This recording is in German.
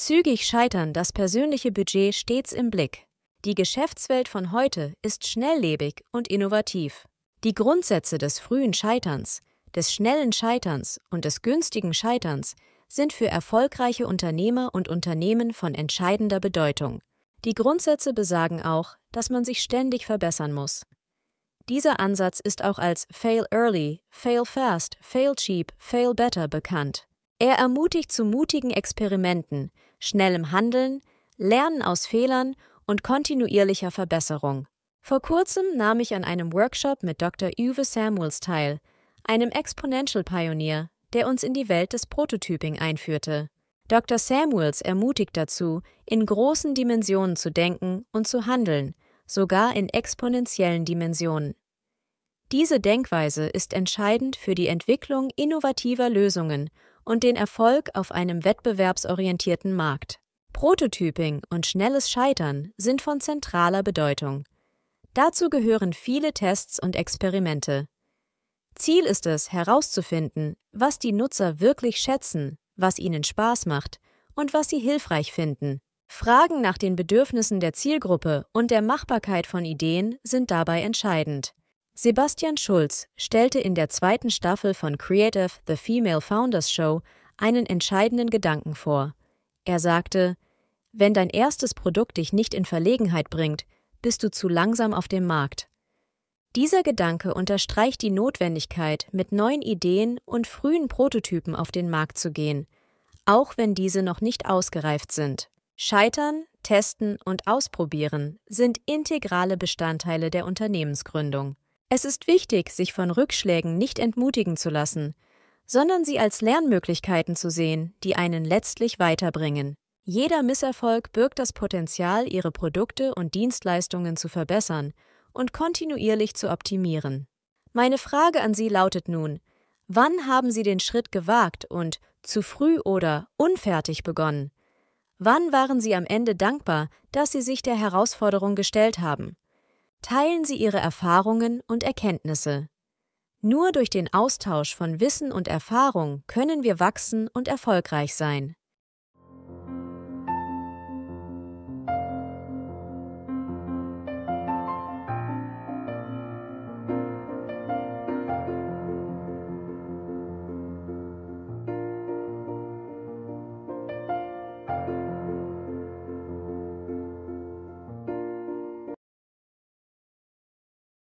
Zügig scheitern das persönliche Budget stets im Blick. Die Geschäftswelt von heute ist schnelllebig und innovativ. Die Grundsätze des frühen Scheiterns, des schnellen Scheiterns und des günstigen Scheiterns sind für erfolgreiche Unternehmer und Unternehmen von entscheidender Bedeutung. Die Grundsätze besagen auch, dass man sich ständig verbessern muss. Dieser Ansatz ist auch als Fail Early, Fail Fast, Fail Cheap, Fail Better bekannt. Er ermutigt zu mutigen Experimenten, schnellem Handeln, Lernen aus Fehlern und kontinuierlicher Verbesserung. Vor kurzem nahm ich an einem Workshop mit Dr. Uwe Samuels teil, einem exponential Pioneer, der uns in die Welt des Prototyping einführte. Dr. Samuels ermutigt dazu, in großen Dimensionen zu denken und zu handeln, sogar in exponentiellen Dimensionen. Diese Denkweise ist entscheidend für die Entwicklung innovativer Lösungen und den Erfolg auf einem wettbewerbsorientierten Markt. Prototyping und schnelles Scheitern sind von zentraler Bedeutung. Dazu gehören viele Tests und Experimente. Ziel ist es, herauszufinden, was die Nutzer wirklich schätzen, was ihnen Spaß macht und was sie hilfreich finden. Fragen nach den Bedürfnissen der Zielgruppe und der Machbarkeit von Ideen sind dabei entscheidend. Sebastian Schulz stellte in der zweiten Staffel von Creative The Female Founders Show einen entscheidenden Gedanken vor. Er sagte, wenn dein erstes Produkt dich nicht in Verlegenheit bringt, bist du zu langsam auf dem Markt. Dieser Gedanke unterstreicht die Notwendigkeit, mit neuen Ideen und frühen Prototypen auf den Markt zu gehen, auch wenn diese noch nicht ausgereift sind. Scheitern, testen und ausprobieren sind integrale Bestandteile der Unternehmensgründung. Es ist wichtig, sich von Rückschlägen nicht entmutigen zu lassen, sondern sie als Lernmöglichkeiten zu sehen, die einen letztlich weiterbringen. Jeder Misserfolg birgt das Potenzial, ihre Produkte und Dienstleistungen zu verbessern und kontinuierlich zu optimieren. Meine Frage an Sie lautet nun, wann haben Sie den Schritt gewagt und zu früh oder unfertig begonnen? Wann waren Sie am Ende dankbar, dass Sie sich der Herausforderung gestellt haben? teilen Sie Ihre Erfahrungen und Erkenntnisse. Nur durch den Austausch von Wissen und Erfahrung können wir wachsen und erfolgreich sein.